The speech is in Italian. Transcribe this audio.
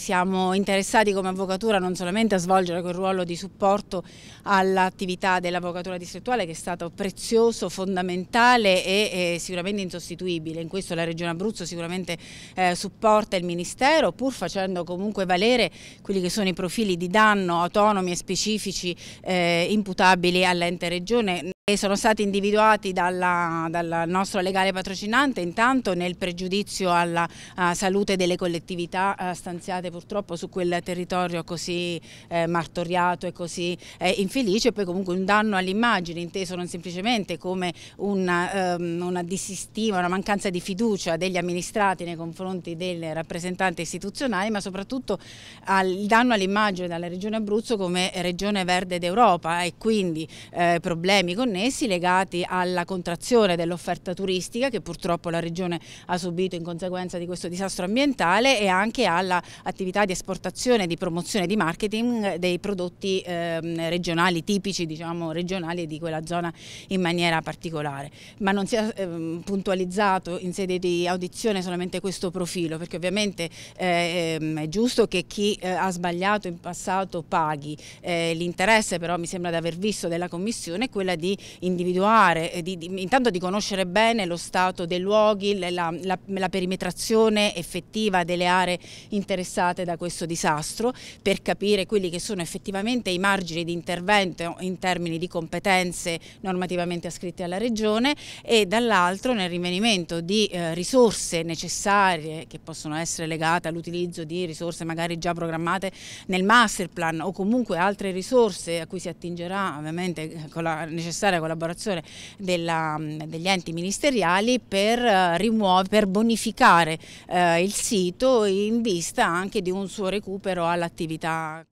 Siamo interessati come avvocatura non solamente a svolgere quel ruolo di supporto all'attività dell'avvocatura distrettuale che è stato prezioso, fondamentale e, sicuramente insostituibile. In questo la Regione Abruzzo sicuramente eh, supporta il Ministero pur facendo comunque valere quelli che sono i profili di danno autonomi e specifici eh, imputabili all'ente Regione sono stati individuati dalla, dal nostro legale patrocinante intanto nel pregiudizio alla salute delle collettività eh, stanziate purtroppo su quel territorio così eh, martoriato e così eh, infelice e poi comunque un danno all'immagine inteso non semplicemente come ehm, una, um, una dissistiva, una mancanza di fiducia degli amministrati nei confronti del rappresentante istituzionale ma soprattutto al, danno all'immagine della regione Abruzzo come regione verde d'Europa e quindi eh, problemi con connessi legati alla contrazione dell'offerta turistica che purtroppo la Regione ha subito in conseguenza di questo disastro ambientale e anche all'attività di esportazione, di promozione, di marketing dei prodotti eh, regionali, tipici diciamo regionali di quella zona in maniera particolare. Ma non si è eh, puntualizzato in sede di audizione solamente questo profilo perché ovviamente eh, ehm, è giusto che chi eh, ha sbagliato in passato paghi. Eh, l'interesse però mi sembra di aver visto della Commissione è quella di individuare, eh, di, di, intanto di conoscere bene lo stato dei luoghi, la, la, la perimetrazione effettiva delle aree interessate da questo disastro per capire quelli che sono effettivamente i margini di intervento in termini di competenze normativamente ascritte alla Regione e dall'altro nel rinvenimento di eh, risorse necessarie che possono essere legate all'utilizzo di risorse magari già programmate nel master plan o comunque altre risorse a cui si attingerà ovviamente eh, con la necessaria necessaria collaborazione della, mm, degli enti ministeriali per, eh, rimuove, per bonificare eh, il sito in vista anche di un suo recupero all'attività.